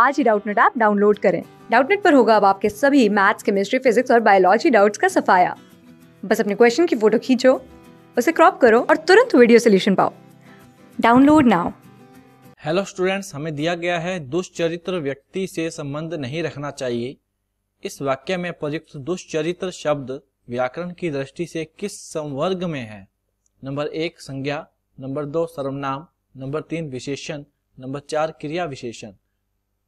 आज ही Doubtnut app download करें डाउटनेट पर होगा अब आपके सभी मैथ्स केमिस्ट्री फिजिक्स और बायोलॉजी डाउट्स का सफाया बस अपने क्वेश्चन की फोटो खींचो उसे क्रॉप करो और तुरंत वीडियो सोल्यूशन पाओ डाउनलोड नाउ हेलो स्टूडेंट्स हमें दिया गया है दुष्चरित्र व्यक्ति से संबंध नहीं रखना चाहिए इस वाक्य में प्रयुक्त दुष्चरित्र शब्द व्याकरण की दृष्टि से किस संवर्ग में है नंबर एक संज्ञा नंबर दो सर्वनाम नंबर तीन विशेषण नंबर चार क्रिया विशेषण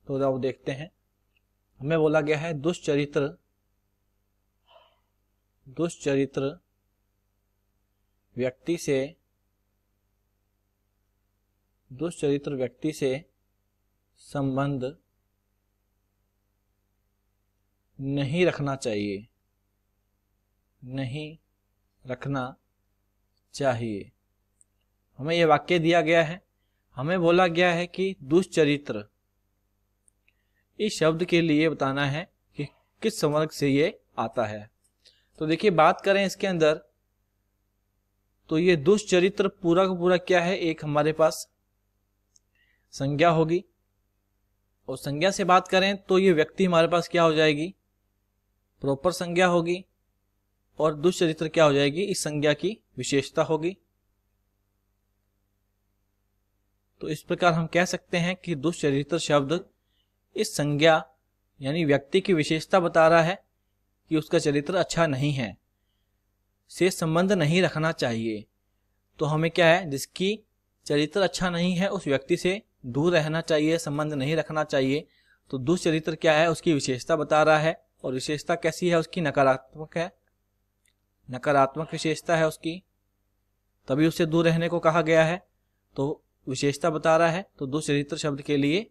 तो अब देखते हैं हमें बोला गया है दुष्चरित्र दुष्चरित्र व्यक्ति से दुष्चरित्र व्यक्ति से संबंध नहीं रखना चाहिए नहीं रखना चाहिए हमें यह वाक्य दिया गया है हमें बोला गया है कि दुष्चरित्र इस शब्द के लिए बताना है कि किस संवर्ग से ये आता है तो देखिए बात करें इसके अंदर तो ये दुष्चरित्र पूरा का पूरा क्या है एक हमारे पास संज्ञा होगी और संज्ञा से बात करें तो ये व्यक्ति हमारे पास क्या हो जाएगी प्रॉपर संज्ञा होगी और दुष्चरित्र क्या हो जाएगी इस संज्ञा की विशेषता होगी तो इस प्रकार हम कह सकते हैं कि दुष्चरित्र शब्द इस संज्ञा यानी व्यक्ति की विशेषता बता रहा है कि उसका चरित्र अच्छा नहीं है से संबंध नहीं रखना चाहिए तो हमें क्या है जिसकी चरित्र अच्छा नहीं है उस व्यक्ति से दूर रहना चाहिए संबंध नहीं रखना चाहिए तो दुष्चरित्र क्या है उसकी विशेषता बता रहा है और विशेषता कैसी है उसकी नकारात्मक है नकारात्मक विशेषता है उसकी तभी उससे दूर रहने को कहा गया है तो विशेषता बता रहा है तो दुष्चरित्र शब्द के लिए